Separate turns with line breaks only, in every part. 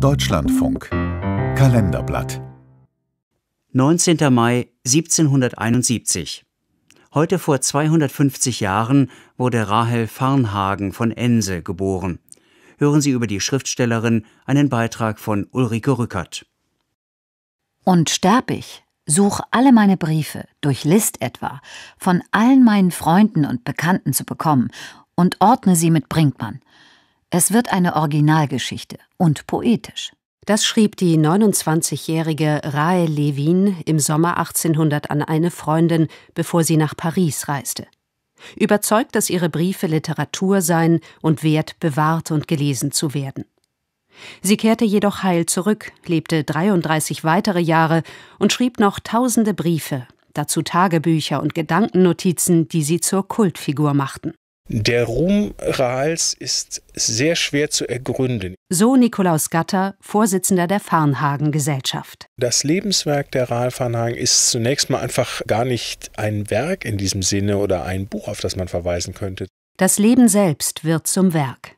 Deutschlandfunk Kalenderblatt 19. Mai 1771 Heute vor 250 Jahren wurde Rahel Farnhagen von Ense geboren. Hören Sie über die Schriftstellerin einen Beitrag von Ulrike Rückert.
Und sterb ich, such alle meine Briefe, durch List etwa, von allen meinen Freunden und Bekannten zu bekommen und ordne sie mit Brinkmann. Es wird eine Originalgeschichte und poetisch. Das schrieb die 29-jährige Rae Levin im Sommer
1800 an eine Freundin, bevor sie nach Paris reiste. Überzeugt, dass ihre Briefe Literatur seien und wert, bewahrt und gelesen zu werden. Sie kehrte jedoch heil zurück, lebte 33 weitere Jahre und schrieb noch tausende Briefe, dazu Tagebücher und Gedankennotizen, die sie zur Kultfigur machten.
Der Ruhm Rahls ist sehr schwer zu ergründen.
So Nikolaus Gatter, Vorsitzender der Farnhagen Gesellschaft.
Das Lebenswerk der Rahl Farnhagen ist zunächst mal einfach gar nicht ein Werk in diesem Sinne oder ein Buch, auf das man verweisen
könnte. Das Leben selbst wird zum Werk.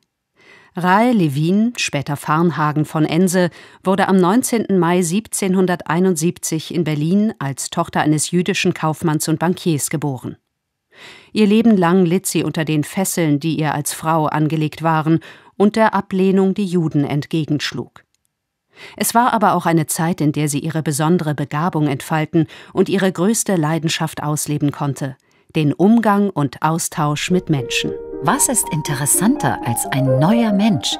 Rahl Levin, später Farnhagen von Ense, wurde am 19. Mai 1771 in Berlin als Tochter eines jüdischen Kaufmanns und Bankiers geboren. Ihr Leben lang litt sie unter den Fesseln, die ihr als Frau angelegt waren, und der Ablehnung, die Juden entgegenschlug. Es war aber auch eine Zeit, in der sie ihre besondere Begabung entfalten und ihre größte Leidenschaft ausleben konnte, den Umgang und Austausch mit Menschen. Was ist interessanter als ein neuer Mensch?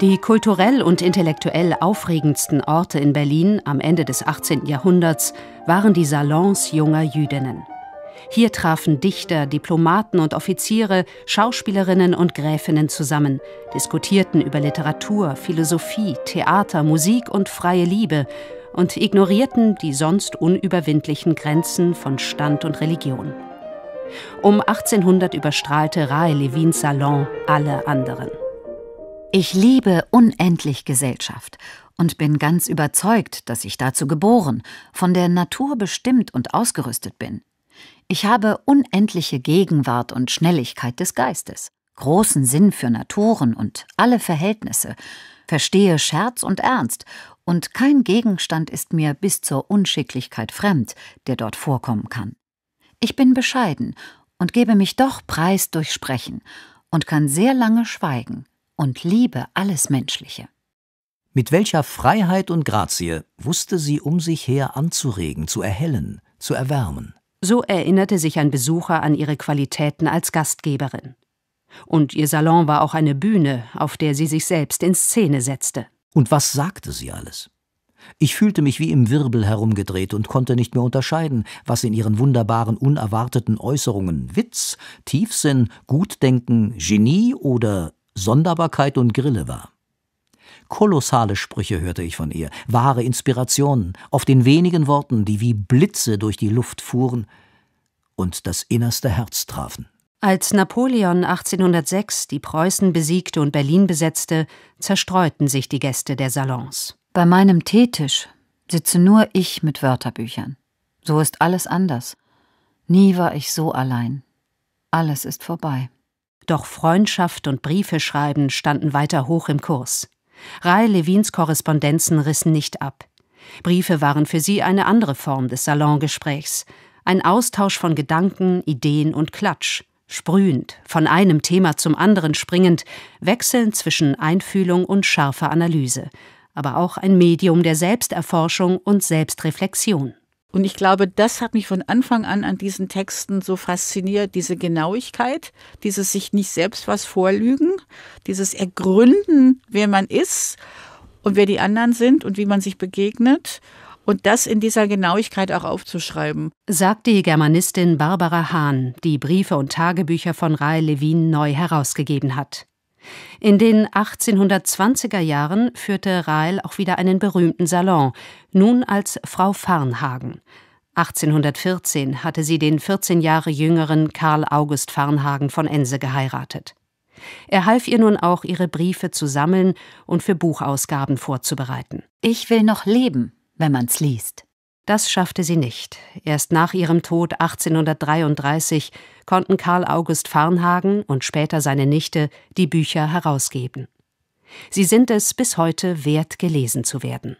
Die kulturell und intellektuell aufregendsten Orte in Berlin am Ende des 18. Jahrhunderts waren die Salons junger Jüdinnen. Hier trafen Dichter, Diplomaten und Offiziere, Schauspielerinnen und Gräfinnen zusammen, diskutierten über Literatur, Philosophie, Theater, Musik und freie Liebe und ignorierten die sonst unüberwindlichen Grenzen von Stand und Religion. Um 1800
überstrahlte Rae Levins Salon alle anderen. Ich liebe unendlich Gesellschaft und bin ganz überzeugt, dass ich dazu geboren, von der Natur bestimmt und ausgerüstet bin. Ich habe unendliche Gegenwart und Schnelligkeit des Geistes, großen Sinn für Naturen und alle Verhältnisse, verstehe Scherz und Ernst, und kein Gegenstand ist mir bis zur Unschicklichkeit fremd, der dort vorkommen kann. Ich bin bescheiden und gebe mich doch preis durch Sprechen und kann sehr lange schweigen und liebe alles Menschliche.
Mit welcher Freiheit und Grazie wusste sie um sich her anzuregen, zu erhellen, zu erwärmen.
So erinnerte sich ein Besucher an ihre Qualitäten als Gastgeberin. Und ihr Salon war auch eine Bühne, auf der sie sich selbst in Szene setzte.
Und was sagte sie alles? Ich fühlte mich wie im Wirbel herumgedreht und konnte nicht mehr unterscheiden, was in ihren wunderbaren, unerwarteten Äußerungen Witz, Tiefsinn, Gutdenken, Genie oder Sonderbarkeit und Grille war. Kolossale Sprüche hörte ich von ihr, wahre Inspirationen, oft in wenigen Worten, die wie Blitze durch die Luft fuhren und das innerste Herz trafen.
Als Napoleon 1806 die Preußen besiegte und Berlin besetzte, zerstreuten
sich die Gäste der Salons. Bei meinem Teetisch sitze nur ich mit Wörterbüchern. So ist alles anders. Nie war ich so allein. Alles ist
vorbei. Doch Freundschaft und Briefe schreiben standen weiter hoch im Kurs. Rai Levins Korrespondenzen rissen nicht ab. Briefe waren für sie eine andere Form des Salongesprächs, ein Austausch von Gedanken, Ideen und Klatsch, sprühend, von einem Thema zum anderen springend, wechselnd zwischen Einfühlung und scharfer Analyse, aber auch ein Medium der Selbsterforschung und Selbstreflexion.
Und ich glaube, das hat mich von Anfang an an diesen Texten so fasziniert, diese Genauigkeit, dieses sich nicht selbst was vorlügen, dieses Ergründen, wer man ist und wer die anderen sind und wie man sich begegnet und das in dieser Genauigkeit
auch aufzuschreiben. Sagt die Germanistin Barbara Hahn, die Briefe und Tagebücher von Ray Levin neu herausgegeben hat. In den 1820er Jahren führte Rael auch wieder einen berühmten Salon, nun als Frau Farnhagen. 1814 hatte sie den 14 Jahre jüngeren Karl August Farnhagen von Ense geheiratet. Er half ihr nun auch, ihre Briefe zu sammeln und für Buchausgaben vorzubereiten. Ich will noch leben, wenn man's liest. Das schaffte sie nicht. Erst nach ihrem Tod 1833 konnten Karl August Farnhagen und später seine Nichte die Bücher herausgeben. Sie sind es bis heute wert gelesen zu werden.